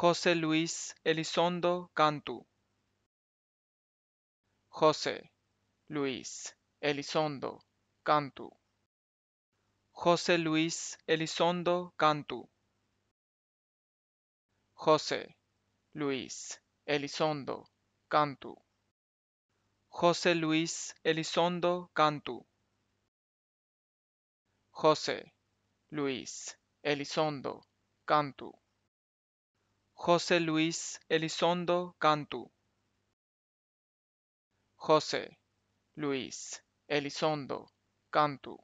José Luis Elizondo Cantu. José Luis Elizondo cantu. José Luis Elizondo Cantu. José Luis Elizondo cantu. José Luis Elizondo Cantu. José Luis Elizondo cantu. José Luis Elizondo Cantu José Luis Elizondo Cantu